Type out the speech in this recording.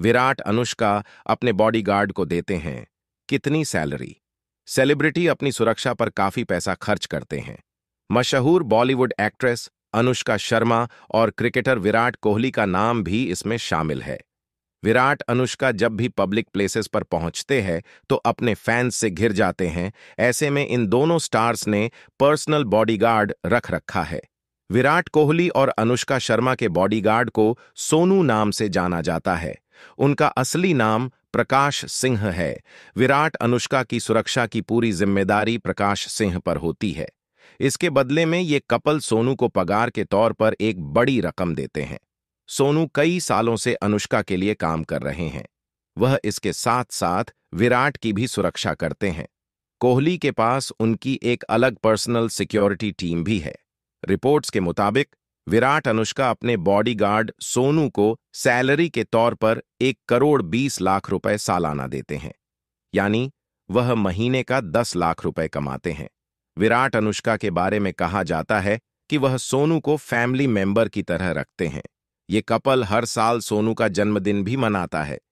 विराट अनुष्का अपने बॉडीगार्ड को देते हैं कितनी सैलरी सेलिब्रिटी अपनी सुरक्षा पर काफी पैसा खर्च करते हैं मशहूर बॉलीवुड एक्ट्रेस अनुष्का शर्मा और क्रिकेटर विराट कोहली का नाम भी इसमें शामिल है विराट अनुष्का जब भी पब्लिक प्लेसेस पर पहुंचते हैं तो अपने फैंस से घिर जाते हैं ऐसे में इन दोनों स्टार्स ने पर्सनल बॉडीगार्ड रख रखा है विराट कोहली और अनुष्का शर्मा के बॉडीगार्ड को सोनू नाम से जाना जाता है उनका असली नाम प्रकाश सिंह है विराट अनुष्का की सुरक्षा की पूरी जिम्मेदारी प्रकाश सिंह पर होती है इसके बदले में ये कपल सोनू को पगार के तौर पर एक बड़ी रकम देते हैं सोनू कई सालों से अनुष्का के लिए काम कर रहे हैं वह इसके साथ साथ विराट की भी सुरक्षा करते हैं कोहली के पास उनकी एक अलग पर्सनल सिक्योरिटी टीम भी है रिपोर्ट्स के मुताबिक विराट अनुष्का अपने बॉडीगार्ड सोनू को सैलरी के तौर पर एक करोड़ बीस लाख रुपए सालाना देते हैं यानी वह महीने का दस लाख रुपए कमाते हैं विराट अनुष्का के बारे में कहा जाता है कि वह सोनू को फैमिली मेंबर की तरह रखते हैं ये कपल हर साल सोनू का जन्मदिन भी मनाता है